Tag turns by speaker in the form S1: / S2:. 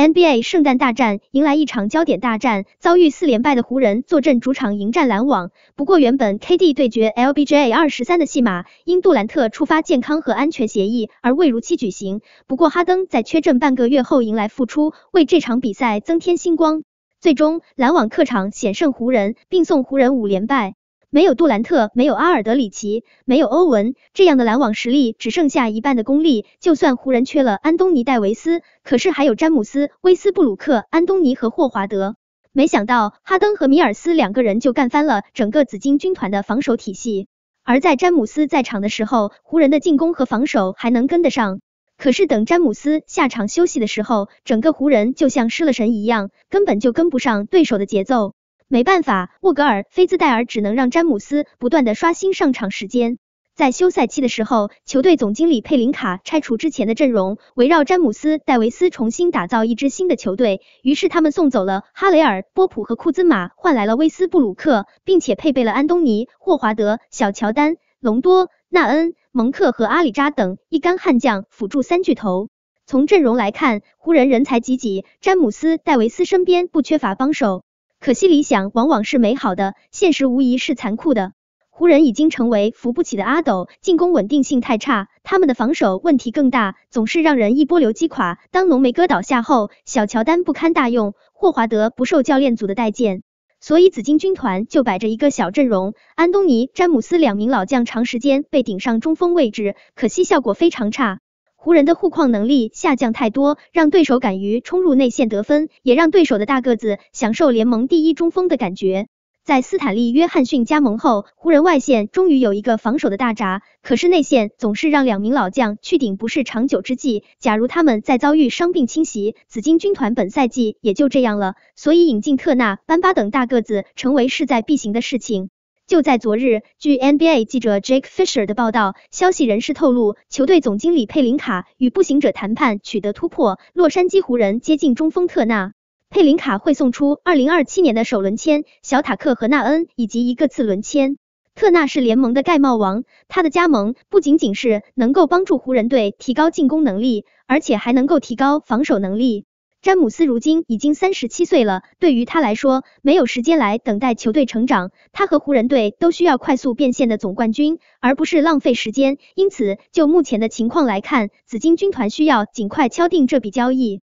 S1: NBA 圣诞大战迎来一场焦点大战，遭遇四连败的湖人坐镇主场迎战篮网。不过，原本 KD 对决 LBJ 二十三的戏码因杜兰特触发健康和安全协议而未如期举行。不过，哈登在缺阵半个月后迎来复出，为这场比赛增添星光。最终，篮网客场险胜湖人，并送湖人五连败。没有杜兰特，没有阿尔德里奇，没有欧文，这样的篮网实力只剩下一半的功力。就算湖人缺了安东尼戴维斯，可是还有詹姆斯、威斯布鲁克、安东尼和霍华德。没想到哈登和米尔斯两个人就干翻了整个紫金军团的防守体系。而在詹姆斯在场的时候，湖人的进攻和防守还能跟得上。可是等詹姆斯下场休息的时候，整个湖人就像失了神一样，根本就跟不上对手的节奏。没办法，沃格尔、菲兹戴尔只能让詹姆斯不断的刷新上场时间。在休赛期的时候，球队总经理佩林卡拆除之前的阵容，围绕詹姆斯、戴维斯重新打造一支新的球队。于是他们送走了哈雷尔、波普和库兹马，换来了威斯布鲁克，并且配备了安东尼、霍华德、小乔丹、隆多、纳恩、蒙克和阿里扎等一干悍将辅助三巨头。从阵容来看，湖人人才济济，詹姆斯、戴维斯身边不缺乏帮手。可惜，理想往往是美好的，现实无疑是残酷的。湖人已经成为扶不起的阿斗，进攻稳定性太差，他们的防守问题更大，总是让人一波流击垮。当浓眉哥倒下后，小乔丹不堪大用，霍华德不受教练组的待见，所以紫金军团就摆着一个小阵容，安东尼、詹姆斯两名老将长时间被顶上中锋位置，可惜效果非常差。湖人的护框能力下降太多，让对手敢于冲入内线得分，也让对手的大个子享受联盟第一中锋的感觉。在斯坦利·约翰逊加盟后，湖人外线终于有一个防守的大闸，可是内线总是让两名老将去顶，不是长久之计。假如他们再遭遇伤病侵袭，紫金军团本赛季也就这样了。所以引进特纳、班巴等大个子，成为势在必行的事情。就在昨日，据 NBA 记者 Jake Fisher 的报道，消息人士透露，球队总经理佩林卡与步行者谈判取得突破，洛杉矶湖人接近中锋特纳，佩林卡会送出2027年的首轮签、小塔克和纳恩以及一个次轮签。特纳是联盟的盖帽王，他的加盟不仅仅是能够帮助湖人队提高进攻能力，而且还能够提高防守能力。詹姆斯如今已经三十七岁了，对于他来说，没有时间来等待球队成长。他和湖人队都需要快速变现的总冠军，而不是浪费时间。因此，就目前的情况来看，紫金军团需要尽快敲定这笔交易。